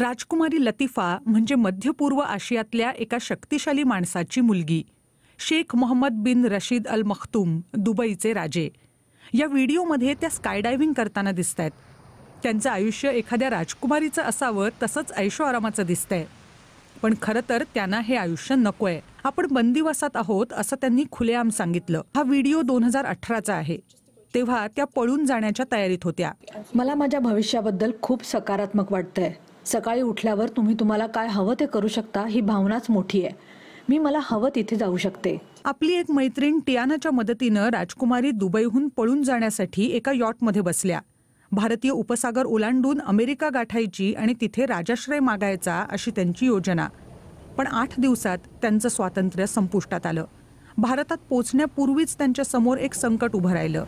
राजकुमारी लतीफा म्हणजे मध्य पूर्व आशियातल्या एका शक्तिशाली माणसाची मुलगी शेख मोहम्मद बिन रशीद अल मखतुम दुबईचे राजे या व्हिडिओमध्ये त्या स्कायडायव्हिंग करताना दिसत आहेत त्यांचं आयुष्य एखाद्या राजकुमारीचं असावं तसंच ऐशो आरामाचं दिसतंय पण खरं तर त्यांना हे आयुष्य नको आहे आपण बंदिवासात आहोत असं त्यांनी खुलेआम सांगितलं हा व्हिडिओ दोन हजार अठराचा आहे तेव्हा त्या पळून जाण्याच्या तयारीत होत्या मला माझ्या भविष्याबद्दल खूप सकारात्मक वाटतंय सकाळी उठल्यावर तुम्ही तुम्हाला काय हवं ते करू शकता ही भावनाच मोठी आहे मी मला हवं तिथे जाऊ शकते आपली एक मैत्रीण टियानाच्या मदतीनं राजकुमारी दुबईहून पळून जाण्यासाठी एका यॉटमध्ये बसल्या भारतीय उपसागर ओलांडून अमेरिका गाठायची आणि तिथे राजाश्रय मागायचा अशी त्यांची योजना पण आठ दिवसात त्यांचं स्वातंत्र्य संपुष्टात आलं भारतात पोचण्यापूर्वीच त्यांच्या समोर एक संकट उभं राहिलं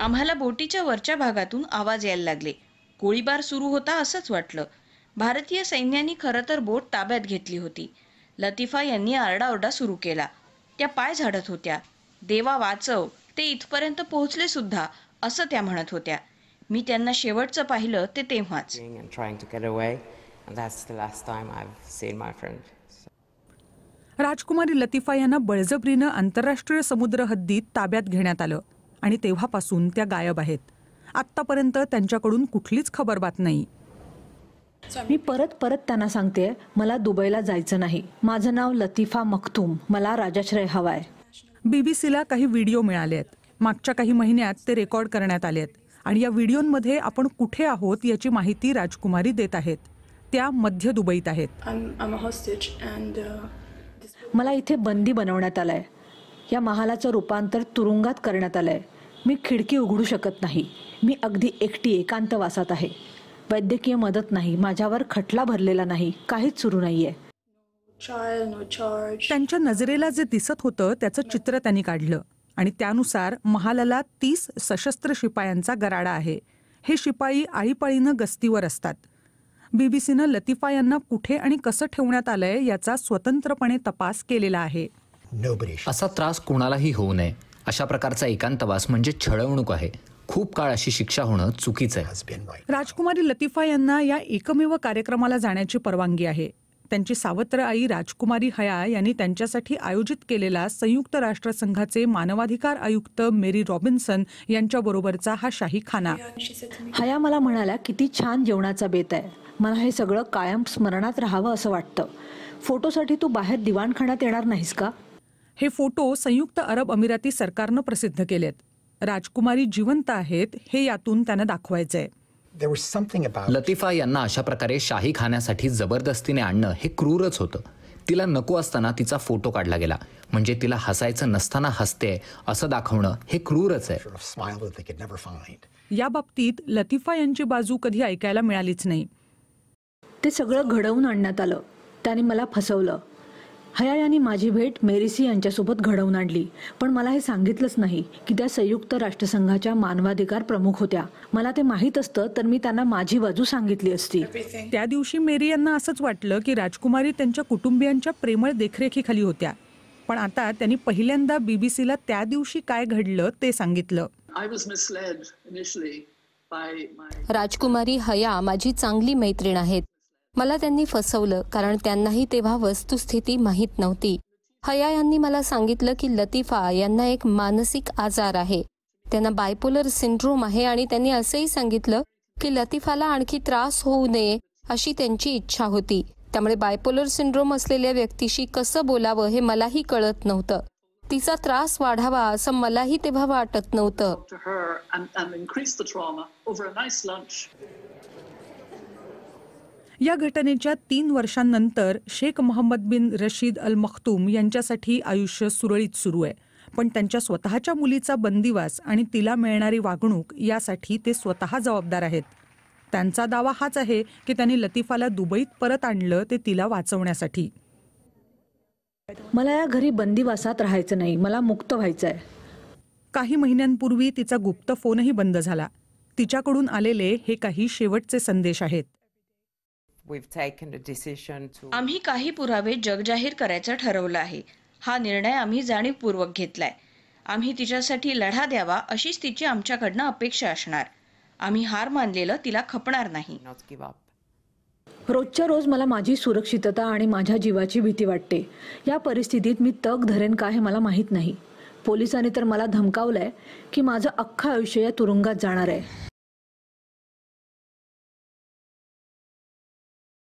आम्हाला बोटीच्या वरच्या भागातून आवाज यायला लागले गोळीबार सुरू होता असंच वाटलं भारतीय सैन्यानी खर तर बोट ताब्यात घेतली होती लतीफा यांनी आरडाओरडा सुरू केला त्या पाय झाडत होत्या देवा वाचव ते इथपर्यंत पोहोचले सुद्धा असं त्या म्हणत होत्या मी त्यांना शेवटचं पाहिलं ते तेव्हाच राजकुमारी लतीफा यांना बळजबरीनं आंतरराष्ट्रीय समुद्र हद्दीत ताब्यात घेण्यात आलं आणि तेव्हापासून त्या गायब आहेत आत्तापर्यंत त्यांच्याकडून कुठलीच खबर बात नाही मी परत परत त्यांना सांगते मला दुबईला जायचं नाही माझं नाव लतीफा मखतूम मला राजाश्रय हवाय बीबीसीला काही व्हिडिओ मिळाले आहेत मागच्या काही महिन्यात ते रेकॉर्ड करण्यात आले आहेत आणि या व्हिडिओमध्ये आपण कुठे आहोत याची माहिती राजकुमारी देत आहेत त्या मध्य दुबईत आहेत uh, मला इथे बंदी बनवण्यात आलाय या महालाचं रूपांतर तुरुंगात करण्यात आलंय मी खिडकी उघडू शकत नाही मी अगदी एकटी एकांत वासात आहे वैद्यकीय मदत नाही माझ्यावर खटला भरलेला नाही काहीच सुरू नाहीये त्यांच्या नजरेला जे दिसत होतं त्याचं चित्र त्यांनी काढलं आणि त्यानुसार महालाला तीस सशस्त्र शिपायांचा गराडा आहे हे शिपाई आळीपाळीनं गस्तीवर असतात बीबीसीनं लतिफा यांना कुठे आणि कसं ठेवण्यात आलंय याचा स्वतंत्रपणे तपास केलेला आहे असा त्रास कोणालाही होऊ नये अशा प्रकारचा एकांतवास म्हणजे छळवणूक आहे खूप काळ अशी शिक्षा होणं चुकीचं आहे राजकुमारी लतीफा यांना या एकमेव कार्यक्रमाला जाण्याची परवानगी आहे त्यांची सावत्र आई राजकुमारी हया यांनी त्यांच्यासाठी आयोजित केलेला संयुक्त राष्ट्रसंघाचे मानवाधिकार आयुक्त मेरी रॉबिन्सन यांच्याबरोबरचा हा शाही खाना हया मला म्हणाला किती छान जेवणाचा बेत आहे मला हे सगळं कायम स्मरणात राहावं असं वाटतं फोटोसाठी तू बाहेर दिवाणखाण्यात येणार नाहीस का हे फोटो संयुक्त अरब अमिराती सरकारनं प्रसिद्ध केलेत राजकुमारी जिवंत आहेत हे यातून त्यांना दाखवायचंय लतीफा यांना अशा प्रकारे शाही खाण्यासाठी जबरदस्तीने आणणं हे क्रूरच होतं तिला नको असताना तिचा फोटो काढला गेला म्हणजे तिला हसायचं नसताना हसते असं दाखवणं हे क्रूरच आहे या बाबतीत लतीफा यांची बाजू कधी ऐकायला मिळालीच नाही ते सगळं घडवून आणण्यात आलं त्याने मला फसवलं हया यांनी माझी भेट मेरिसी यांच्यासोबत घडवून आणली पण मला हे सांगितलंच नाही की त्या संयुक्त राष्ट्रसंघाच्या मानवाधिकार प्रमुख होत्या मला ते माहीत असतं तर मी त्यांना माझी बाजू सांगितली असती त्या दिवशी मेरी यांना असंच वाटलं की राजकुमारी त्यांच्या कुटुंबियांच्या प्रेमळ देखरेखीखाली होत्या पण आता त्यांनी पहिल्यांदा बीबीसीला त्या दिवशी काय घडलं ते सांगितलं राजकुमारी हया माझी चांगली मैत्रीण आहेत मला त्यांनी फसवलं कारण त्यांनाही तेव्हा वस्तुस्थिती माहीत नव्हती हया यांनी मला सांगितलं की लतीफा यांना एक मानसिक आजार आहे त्यांना बायपोलर सिंड्रोम आहे आणि त्यांनी असंही सांगितलं की लतीफाला आणखी त्रास होऊ नये अशी त्यांची इच्छा होती त्यामुळे बायपोलर सिंड्रोम असलेल्या व्यक्तीशी कसं बोलावं हे मलाही कळत नव्हतं तिचा त्रास वाढावा असं मलाही तेव्हा वाटत नव्हतं या घटनेच्या तीन वर्षांनंतर शेख मोहम्मद बिन रशीद अल मखतूम यांच्यासाठी आयुष्य सुरळीत सुरू आहे पण त्यांच्या स्वतःच्या मुलीचा बंदिवास आणि तिला मिळणारी वागणूक यासाठी ते स्वतः जबाबदार आहेत त्यांचा दावा हाच आहे की त्यांनी लतीफाला दुबईत परत आणलं ते तिला वाचवण्यासाठी मला या घरी बंदिवासात राहायचं नाही मला मुक्त व्हायचं आहे काही महिन्यांपूर्वी तिचा गुप्त फोनही बंद झाला तिच्याकडून आलेले हे काही शेवटचे संदेश आहेत आम्ही काही पुरावे जगजाहीर करायचं ठरवलं आहे हा निर्णय आम्ही जाणीवपूर्वक घेतलाय आम्ही तिच्यासाठी लढा द्यावा अशीच तिची आमच्याकडनं अपेक्षा असणार आम्ही हार मानलेलं तिला खपणार नाही रोजच्या रोज मला माझी सुरक्षितता आणि माझ्या जीवाची भीती वाटते या परिस्थितीत मी तग धरेन का हे मला माहीत नाही पोलिसांनी तर मला धमकावलंय की माझं अख्खं आयुष्य या तुरुंगात जाणार आहे